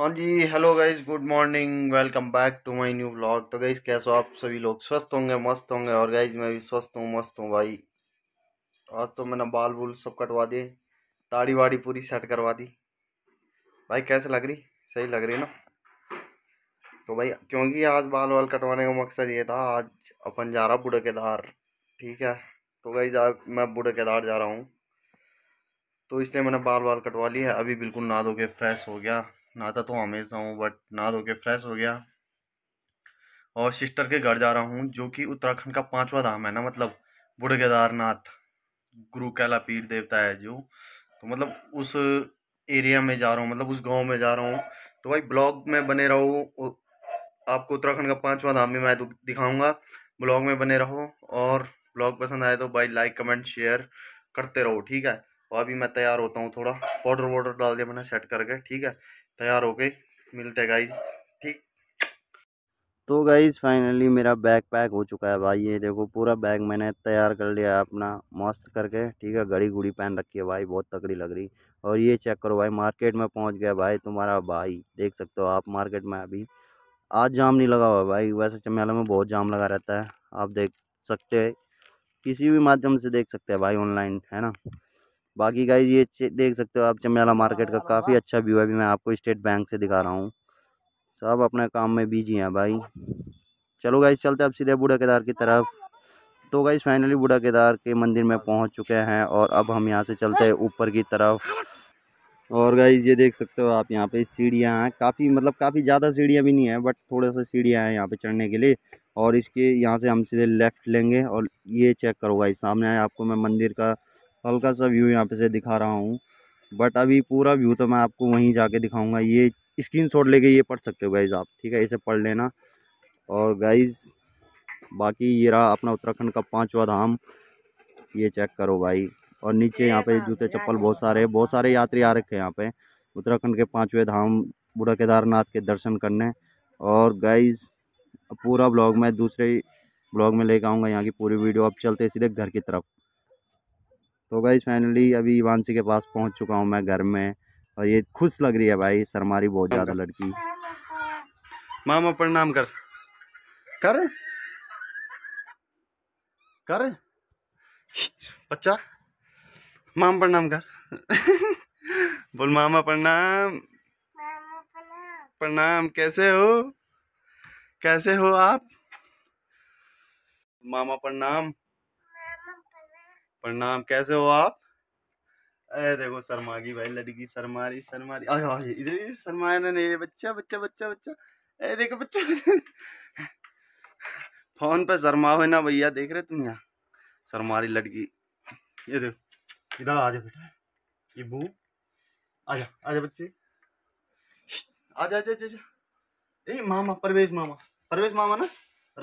हाँ जी hello guys good morning welcome back to my new vlog तो guys कैसे हो आप सभी लोग स्वस्थ होंगे मस्त होंगे और गाइज मैं भी स्वस्थ हूँ मस्त हूँ भाई आज तो मैंने बाल बुल सब कटवा दिए ताड़ी वाड़ी पूरी सेट करवा दी भाई कैसे लग रही सही लग रही ना तो भाई क्योंकि आज बाल वाल कटवाने का मकसद ये था आज अपन जा रहा बूढ़े केदार ठीक है तो गाइज आज मैं बूढ़े केदार जा रहा हूँ तो इसलिए मैंने बाल बाल कटवा लिए अभी बिल्कुल ना धो के फ्रेश हो गया नहाता तो हमेशा हूँ बट नहा धो के फ्रेश हो गया और सिस्टर के घर जा रहा हूँ जो कि उत्तराखंड का पांचवा धाम है ना मतलब बुढ़ केदारनाथ गुरु कैला पीर देवता है जो तो मतलब उस एरिया में जा रहा हूँ मतलब उस गांव में जा रहा हूँ तो भाई ब्लॉग में बने रहो आपको उत्तराखंड का पांचवा धाम भी मैं दिखाऊंगा ब्लॉग में बने रहो और ब्लॉग पसंद आए तो भाई लाइक कमेंट शेयर करते रहो ठीक है और तो अभी मैं तैयार होता हूँ थोड़ा पाउडर वाउडर डाल दिया मैंने सेट करके ठीक है तैयार हो गए मिलते हैं गाइस ठीक तो गाइस फाइनली मेरा बैग पैक हो चुका है भाई ये देखो पूरा बैग मैंने तैयार कर लिया है अपना मस्त करके ठीक है घड़ी घुड़ी पहन रखी है भाई बहुत तगड़ी लग रही और ये चेक करो भाई मार्केट में पहुंच गया भाई तुम्हारा भाई देख सकते हो आप मार्केट में अभी आज जाम नहीं लगा हुआ भाई वैसे चमेला में बहुत जाम लगा रहता है आप देख सकते हैं किसी भी माध्यम से देख सकते हैं भाई ऑनलाइन है ना बाकी गाइज ये देख सकते हो आप चमेला मार्केट का काफ़ी हाँ। अच्छा व्यू है अभी मैं आपको स्टेट बैंक से दिखा रहा हूँ सब अपने काम में बिजी हैं भाई चलो गाइज चलते अब सीधे बूढ़ा केदार की तरफ तो गाइज फाइनली बूढ़ा केदार के मंदिर में पहुँच चुके हैं और अब हम यहाँ से चलते हैं ऊपर की तरफ और गाइज ये देख सकते हो आप यहाँ पे सीढ़ियाँ हैं काफ़ी मतलब काफ़ी ज़्यादा सीढ़ियाँ भी नहीं है बट थोड़ा सा सीढ़ियाँ हैं यहाँ पे चढ़ने के लिए और इसके यहाँ से हम सीधे लेफ़्ट लेंगे और ये चेक करो गाइज सामने आया आपको मैं मंदिर का हल्का सा व्यू यहाँ पे से दिखा रहा हूँ बट अभी पूरा व्यू तो मैं आपको वहीं जाके दिखाऊंगा ये स्क्रीन शॉट लेके ये पढ़ सकते हो गाइज़ आप ठीक है इसे पढ़ लेना और गाइज़ बाकी ये रहा अपना उत्तराखंड का पाँचवा धाम ये चेक करो भाई और नीचे यहाँ पे जूते चप्पल बहुत सारे बहुत सारे यात्री आ रखे हैं यहाँ पे उत्तराखंड के पाँचवें धाम बूढ़ा केदारनाथ के दर्शन करने और गाइज पूरा ब्लॉग मैं दूसरे ब्लॉग में लेकर आऊँगा यहाँ की पूरी वीडियो अब चलते सीधे घर की तरफ तो भाई फाइनली अभी वांसी के पास पहुंच चुका हूं मैं घर में और ये खुश लग रही है भाई सरमारी बहुत ज़्यादा लड़की मामा प्रणाम कर कर कर बच्चा मामा प्रणाम कर बोल मामा प्रणाम प्रणाम कैसे हो कैसे हो आप मामा प्रणाम प्रणाम कैसे हो आप अरे देखो शर्मा की भाई लड़की शर्मा रही इधर इधर शर्मा नहीं बच्चा बच्चा बच्चा बच्चा अरे देखो बच्चा, फोन पे शर्मा हो ना भैया देख रहे तुम यहाँ शरमारी लड़की ये देखो इधर आ जाओ बेटा ये बू आजा आजा बच्चे आजा आजा आजा ए मामा परवेश मामा परवेश मामा ना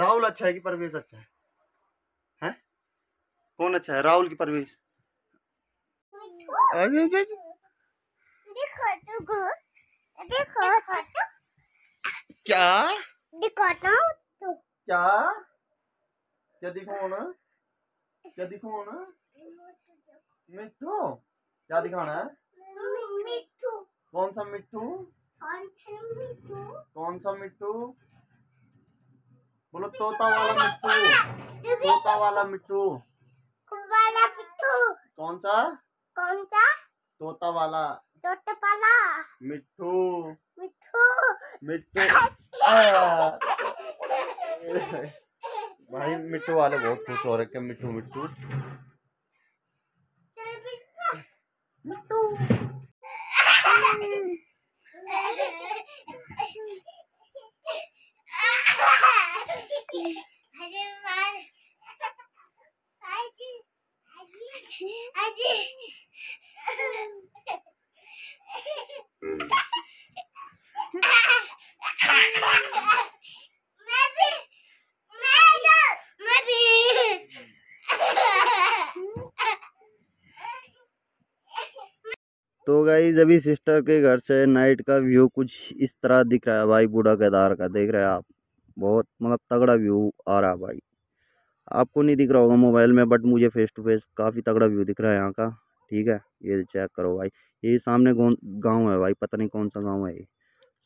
राहुल अच्छा है कि परवेश अच्छा है कौन अच्छा है राहुल की परवेश क्या दिखाता तो क्या क्या क्या मिट्टू क्या दिखाना है मिट्टू कौन सा मिट्टू कौन सा मिट्टू बोलो तोता वाला मिट्टू तोता वाला मिट्टू कौन सा कौन सा तोता वाला तोता वाला मिठू मिठू मिठू भाई मिठू वाले बहुत खुश हो रखे मिट्टू मिठू मिठू अरे मार तो गाइज अभी सिस्टर के घर से नाइट का व्यू कुछ इस तरह दिख रहा है भाई बूढ़ा केदार का देख रहे हैं आप बहुत मतलब तगड़ा व्यू आ रहा है भाई आपको नहीं दिख रहा होगा मोबाइल में बट मुझे फेस टू फेस काफ़ी तगड़ा व्यू दिख रहा है यहाँ का ठीक है ये चेक करो भाई ये सामने गांव है भाई पता नहीं कौन सा गांव है ये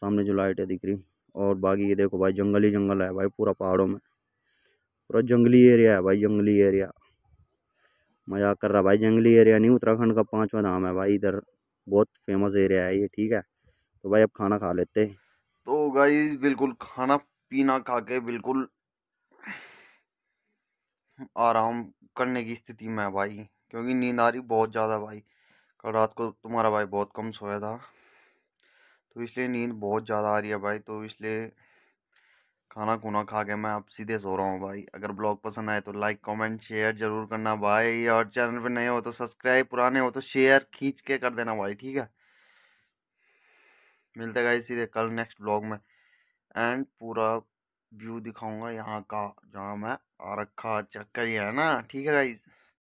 सामने जो लाइट है दिख रही और बाकी ये देखो भाई जंगल ही जंगल है भाई पूरा पहाड़ों में पूरा जंगली एरिया है भाई जंगली एरिया मजाक कर रहा भाई जंगली एरिया नहीं उत्तराखंड का पाँचवा धाम है भाई इधर बहुत फेमस एरिया है ये ठीक है तो भाई अब खाना खा लेते तो भाई बिल्कुल खाना पीना खा के बिल्कुल आराम करने की स्थिति में है भाई क्योंकि नींद आ रही बहुत ज़्यादा भाई कल रात को तुम्हारा भाई बहुत कम सोया था तो इसलिए नींद बहुत ज़्यादा आ रही है भाई तो इसलिए खाना खुना खा के मैं अब सीधे सो रहा हूँ भाई अगर ब्लॉग पसंद आए तो लाइक कमेंट शेयर ज़रूर करना भाई और चैनल पे नए हो तो सब्सक्राइब पुराने हो तो शेयर खींच के कर देना भाई ठीक है मिलते गाई सीधे कल नेक्स्ट ब्लॉग में एंड पूरा व्यू दिखाऊंगा यहाँ का जहाँ मैं आ रखा चक्कर ही है ना ठीक है गाइज